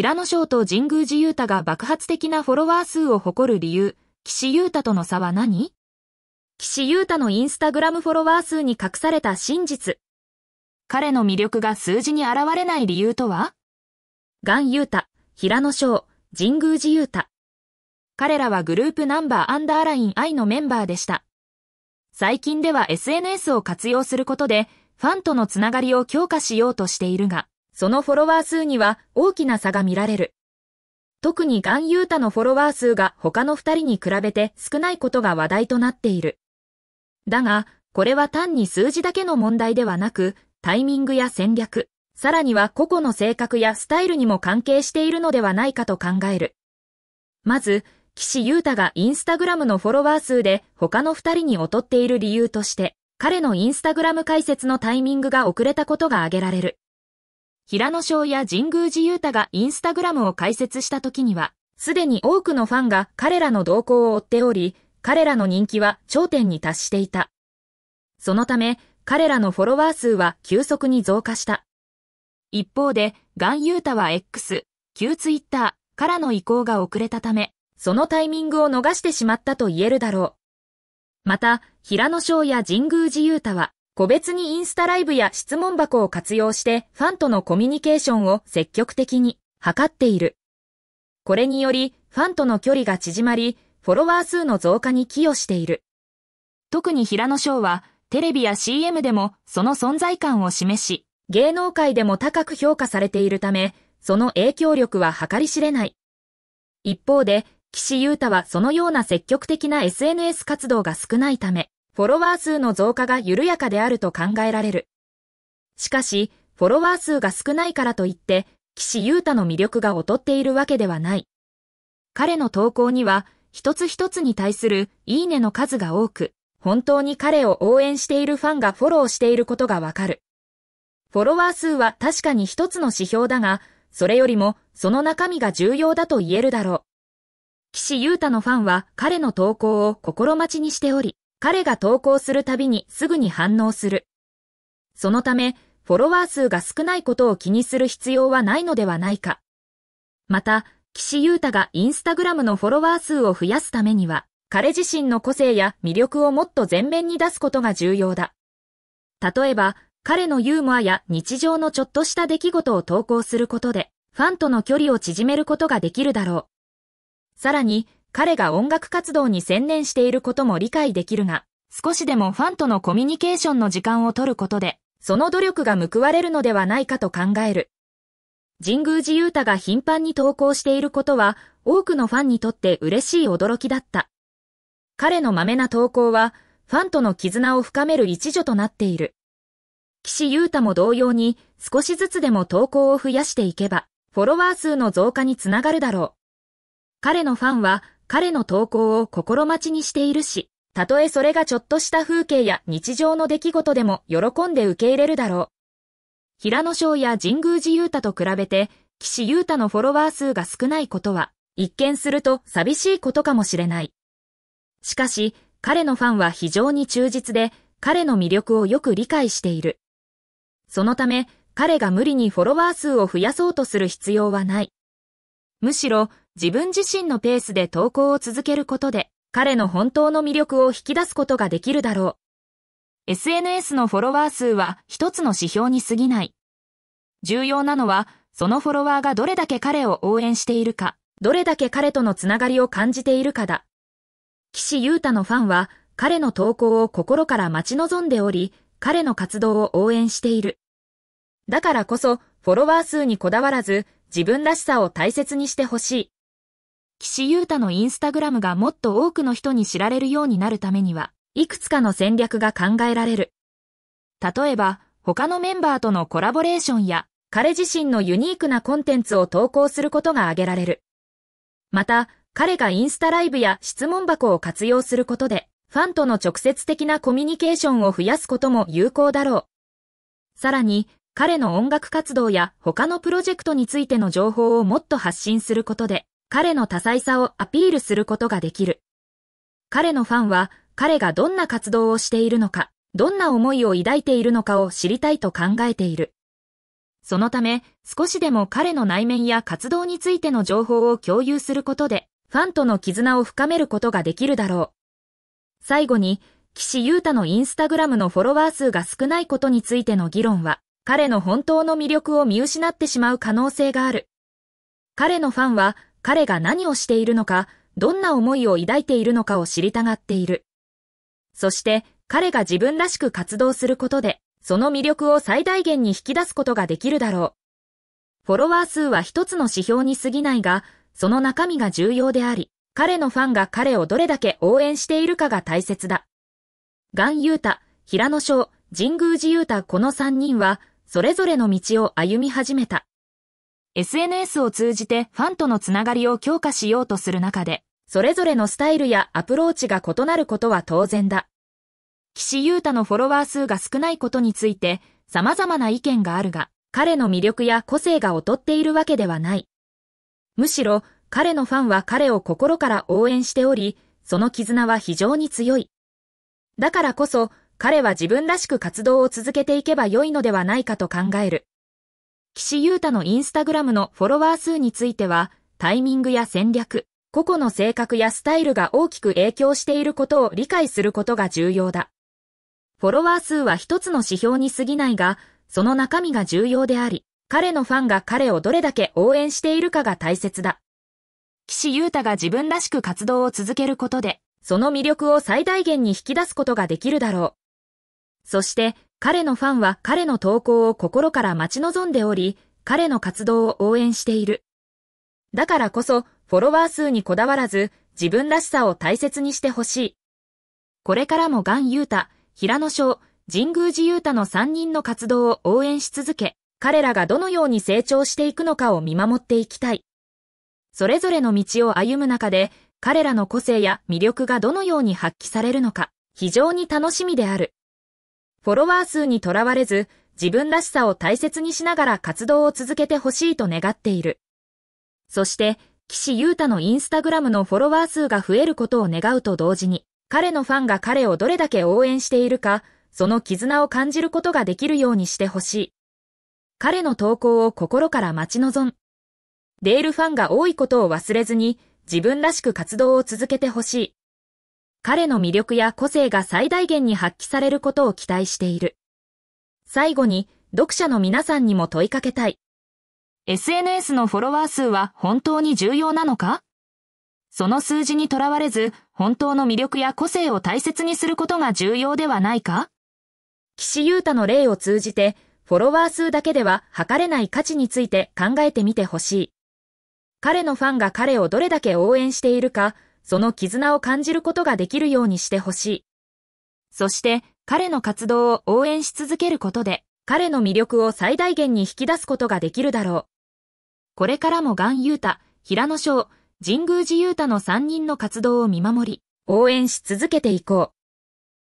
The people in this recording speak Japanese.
平野翔と神宮寺勇太が爆発的なフォロワー数を誇る理由、岸優太との差は何岸優太のインスタグラムフォロワー数に隠された真実。彼の魅力が数字に現れない理由とはガン優太、平野翔、神宮寺優太。彼らはグループナンバーアンダーライン I のメンバーでした。最近では SNS を活用することで、ファンとのつながりを強化しようとしているが、そのフォロワー数には大きな差が見られる。特にガンユータのフォロワー数が他の二人に比べて少ないことが話題となっている。だが、これは単に数字だけの問題ではなく、タイミングや戦略、さらには個々の性格やスタイルにも関係しているのではないかと考える。まず、岸優太がインスタグラムのフォロワー数で他の二人に劣っている理由として、彼のインスタグラム解説のタイミングが遅れたことが挙げられる。平野翔や神宮寺勇太がインスタグラムを開設した時には、すでに多くのファンが彼らの動向を追っており、彼らの人気は頂点に達していた。そのため、彼らのフォロワー数は急速に増加した。一方で、ガンユータは X、旧 Twitter からの移行が遅れたため、そのタイミングを逃してしまったと言えるだろう。また、平野翔や神宮寺勇太は、個別にインスタライブや質問箱を活用してファンとのコミュニケーションを積極的に図っている。これによりファンとの距離が縮まり、フォロワー数の増加に寄与している。特に平野翔はテレビや CM でもその存在感を示し、芸能界でも高く評価されているため、その影響力は計り知れない。一方で、岸優太はそのような積極的な SNS 活動が少ないため、フォロワー数の増加が緩やかであると考えられる。しかし、フォロワー数が少ないからといって、岸優太の魅力が劣っているわけではない。彼の投稿には、一つ一つに対するいいねの数が多く、本当に彼を応援しているファンがフォローしていることがわかる。フォロワー数は確かに一つの指標だが、それよりもその中身が重要だと言えるだろう。岸優太のファンは彼の投稿を心待ちにしており、彼が投稿するたびにすぐに反応する。そのため、フォロワー数が少ないことを気にする必要はないのではないか。また、岸優太がインスタグラムのフォロワー数を増やすためには、彼自身の個性や魅力をもっと前面に出すことが重要だ。例えば、彼のユーモアや日常のちょっとした出来事を投稿することで、ファンとの距離を縮めることができるだろう。さらに、彼が音楽活動に専念していることも理解できるが、少しでもファンとのコミュニケーションの時間を取ることで、その努力が報われるのではないかと考える。神宮寺勇太が頻繁に投稿していることは、多くのファンにとって嬉しい驚きだった。彼のまめな投稿は、ファンとの絆を深める一助となっている。岸優太も同様に、少しずつでも投稿を増やしていけば、フォロワー数の増加につながるだろう。彼のファンは、彼の投稿を心待ちにしているし、たとえそれがちょっとした風景や日常の出来事でも喜んで受け入れるだろう。平野翔や神宮寺勇太と比べて、岸優太のフォロワー数が少ないことは、一見すると寂しいことかもしれない。しかし、彼のファンは非常に忠実で、彼の魅力をよく理解している。そのため、彼が無理にフォロワー数を増やそうとする必要はない。むしろ、自分自身のペースで投稿を続けることで、彼の本当の魅力を引き出すことができるだろう。SNS のフォロワー数は一つの指標に過ぎない。重要なのは、そのフォロワーがどれだけ彼を応援しているか、どれだけ彼とのつながりを感じているかだ。岸優太のファンは、彼の投稿を心から待ち望んでおり、彼の活動を応援している。だからこそ、フォロワー数にこだわらず、自分らしさを大切にしてほしい。岸優太のインスタグラムがもっと多くの人に知られるようになるためには、いくつかの戦略が考えられる。例えば、他のメンバーとのコラボレーションや、彼自身のユニークなコンテンツを投稿することが挙げられる。また、彼がインスタライブや質問箱を活用することで、ファンとの直接的なコミュニケーションを増やすことも有効だろう。さらに、彼の音楽活動や他のプロジェクトについての情報をもっと発信することで、彼の多彩さをアピールすることができる。彼のファンは彼がどんな活動をしているのか、どんな思いを抱いているのかを知りたいと考えている。そのため、少しでも彼の内面や活動についての情報を共有することで、ファンとの絆を深めることができるだろう。最後に、岸優太のインスタグラムのフォロワー数が少ないことについての議論は、彼の本当の魅力を見失ってしまう可能性がある。彼のファンは彼が何をしているのか、どんな思いを抱いているのかを知りたがっている。そして、彼が自分らしく活動することで、その魅力を最大限に引き出すことができるだろう。フォロワー数は一つの指標に過ぎないが、その中身が重要であり、彼のファンが彼をどれだけ応援しているかが大切だ。ガン・ユータ、平野翔、神宮寺ユータこの3人は、それぞれの道を歩み始めた。SNS を通じてファンとのつながりを強化しようとする中で、それぞれのスタイルやアプローチが異なることは当然だ。岸優太のフォロワー数が少ないことについて、様々な意見があるが、彼の魅力や個性が劣っているわけではない。むしろ、彼のファンは彼を心から応援しており、その絆は非常に強い。だからこそ、彼は自分らしく活動を続けていけば良いのではないかと考える。岸優太のインスタグラムのフォロワー数については、タイミングや戦略、個々の性格やスタイルが大きく影響していることを理解することが重要だ。フォロワー数は一つの指標に過ぎないが、その中身が重要であり、彼のファンが彼をどれだけ応援しているかが大切だ。岸優太が自分らしく活動を続けることで、その魅力を最大限に引き出すことができるだろう。そして彼のファンは彼の投稿を心から待ち望んでおり、彼の活動を応援している。だからこそ、フォロワー数にこだわらず、自分らしさを大切にしてほしい。これからもガン・ユータ、平野翔、神宮寺ユータの3人の活動を応援し続け、彼らがどのように成長していくのかを見守っていきたい。それぞれの道を歩む中で、彼らの個性や魅力がどのように発揮されるのか、非常に楽しみである。フォロワー数にとらわれず、自分らしさを大切にしながら活動を続けてほしいと願っている。そして、岸優太のインスタグラムのフォロワー数が増えることを願うと同時に、彼のファンが彼をどれだけ応援しているか、その絆を感じることができるようにしてほしい。彼の投稿を心から待ち望ん。デールファンが多いことを忘れずに、自分らしく活動を続けてほしい。彼の魅力や個性が最大限に発揮されることを期待している。最後に、読者の皆さんにも問いかけたい。SNS のフォロワー数は本当に重要なのかその数字にとらわれず、本当の魅力や個性を大切にすることが重要ではないか岸優太の例を通じて、フォロワー数だけでは測れない価値について考えてみてほしい。彼のファンが彼をどれだけ応援しているか、その絆を感じることができるようにしてほしい。そして、彼の活動を応援し続けることで、彼の魅力を最大限に引き出すことができるだろう。これからもガンユータ、平野翔、神宮寺ユータの3人の活動を見守り、応援し続けていこう。